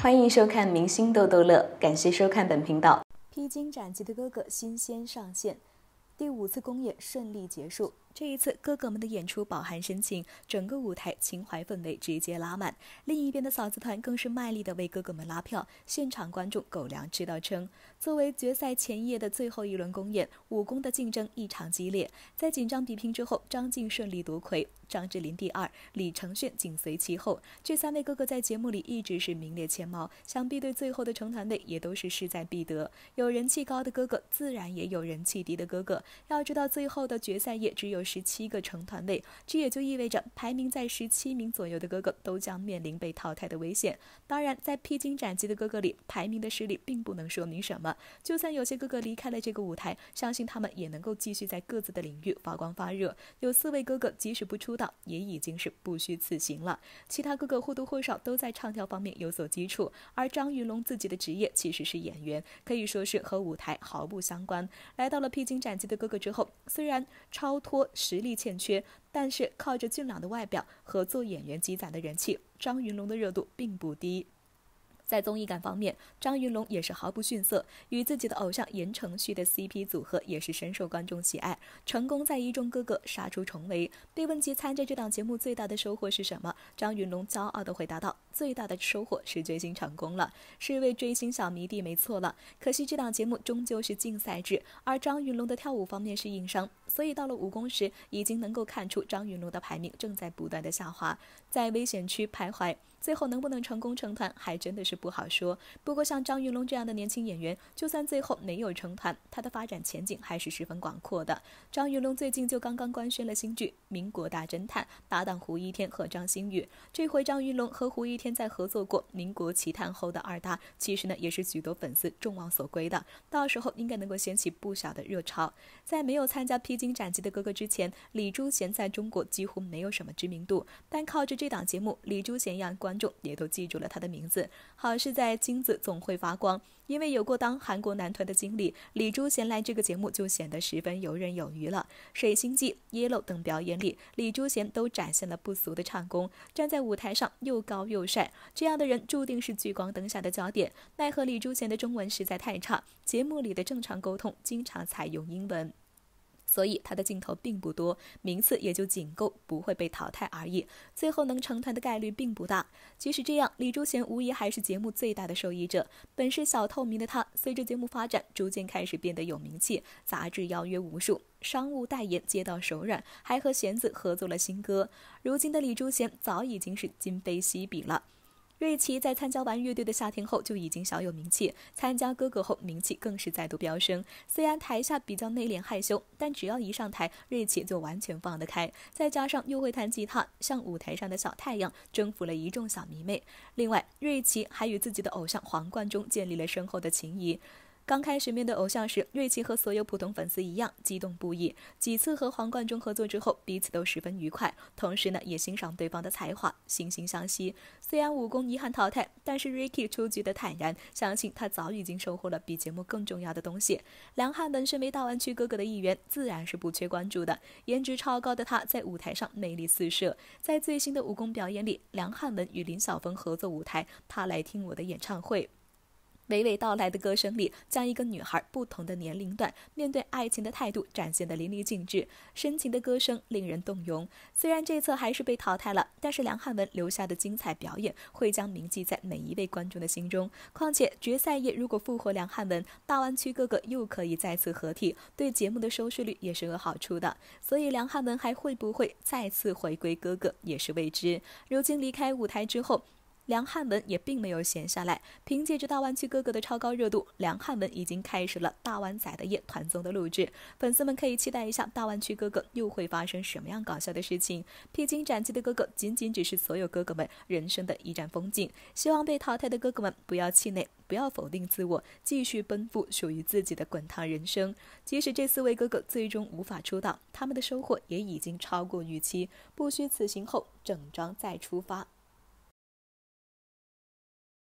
欢迎收看《明星逗逗乐》，感谢收看本频道。披荆斩棘的哥哥新鲜上线，第五次公演顺利结束。这一次，哥哥们的演出饱含深情，整个舞台情怀氛围直接拉满。另一边的嫂子团更是卖力地为哥哥们拉票，现场观众狗粮吃到撑。作为决赛前夜的最后一轮公演，武功的竞争异常激烈。在紧张比拼之后，张晋顺利夺魁，张智霖第二，李承铉紧随其后。这三位哥哥在节目里一直是名列前茅，想必对最后的成团位也都是势在必得。有人气高的哥哥，自然也有人气低的哥哥。要知道，最后的决赛夜只有。十七个成团位，这也就意味着排名在十七名左右的哥哥都将面临被淘汰的危险。当然，在《披荆斩棘的哥哥》里，排名的实力并不能说明什么。就算有些哥哥离开了这个舞台，相信他们也能够继续在各自的领域发光发热。有四位哥哥即使不出道，也已经是不虚此行了。其他哥哥或多或少都在唱跳方面有所基础，而张云龙自己的职业其实是演员，可以说是和舞台毫不相关。来到了《披荆斩棘的哥哥》之后，虽然超脱。实力欠缺，但是靠着俊朗的外表和做演员积攒的人气，张云龙的热度并不低。在综艺感方面，张云龙也是毫不逊色，与自己的偶像言承旭的 CP 组合也是深受观众喜爱，成功在一众哥哥杀出重围。被问及参加这档节目最大的收获是什么，张云龙骄傲地回答道：“最大的收获是追星成功了，是为追星小迷弟，没错了。可惜这档节目终究是竞赛制，而张云龙的跳舞方面是硬伤，所以到了武功时，已经能够看出张云龙的排名正在不断的下滑，在危险区徘徊。”最后能不能成功成团，还真的是不好说。不过像张云龙这样的年轻演员，就算最后没有成团，他的发展前景还是十分广阔的。张云龙最近就刚刚官宣了新剧《民国大侦探》，搭档胡一天和张馨予。这回张云龙和胡一天在合作过《民国奇探》后的二搭，其实呢也是许多粉丝众望所归的，到时候应该能够掀起不小的热潮。在没有参加《披荆斩棘的哥哥》之前，李朱贤在中国几乎没有什么知名度，但靠着这档节目，李朱贤让关。众也都记住了他的名字。好事在金子总会发光，因为有过当韩国男团的经历，李朱贤来这个节目就显得十分游刃有余了。水星记、yellow 等表演里，李朱贤都展现了不俗的唱功。站在舞台上又高又帅，这样的人注定是聚光灯下的焦点。奈何李朱贤的中文实在太差，节目里的正常沟通经常采用英文。所以他的镜头并不多，名次也就仅够不会被淘汰而已。最后能成团的概率并不大。即使这样，李朱贤无疑还是节目最大的受益者。本是小透明的他，随着节目发展，逐渐开始变得有名气，杂志邀约无数，商务代言接到手软，还和弦子合作了新歌。如今的李朱贤早已经是今非昔比了。瑞奇在参加完乐队的夏天后就已经小有名气，参加哥哥后名气更是再度飙升。虽然台下比较内敛害羞，但只要一上台，瑞奇就完全放得开。再加上又会弹吉他，像舞台上的小太阳，征服了一众小迷妹。另外，瑞奇还与自己的偶像黄贯中建立了深厚的情谊。刚开始面对偶像时，瑞奇和所有普通粉丝一样激动不已。几次和黄贯中合作之后，彼此都十分愉快，同时呢也欣赏对方的才华，惺惺相惜。虽然武功遗憾淘汰，但是 Ricky 出局的坦然，相信他早已经收获了比节目更重要的东西。梁汉文身为大湾区哥哥的一员，自然是不缺关注的。颜值超高的他，在舞台上魅力四射。在最新的武功表演里，梁汉文与林晓峰合作舞台，他来听我的演唱会。娓娓道来的歌声里，将一个女孩不同的年龄段面对爱情的态度展现得淋漓尽致。深情的歌声令人动容。虽然这次还是被淘汰了，但是梁汉文留下的精彩表演会将铭记在每一位观众的心中。况且决赛夜如果复活梁汉文，大湾区哥哥又可以再次合体，对节目的收视率也是有好处的。所以梁汉文还会不会再次回归哥哥也是未知。如今离开舞台之后。梁汉文也并没有闲下来，凭借着大湾区哥哥的超高热度，梁汉文已经开始了大湾仔的夜团综的录制，粉丝们可以期待一下大湾区哥哥又会发生什么样搞笑的事情。披荆斩棘的哥哥仅仅只是所有哥哥们人生的一站风景，希望被淘汰的哥哥们不要气馁，不要否定自我，继续奔赴属于自己的滚烫人生。即使这四位哥哥最终无法出道，他们的收获也已经超过预期，不虚此行后整装再出发。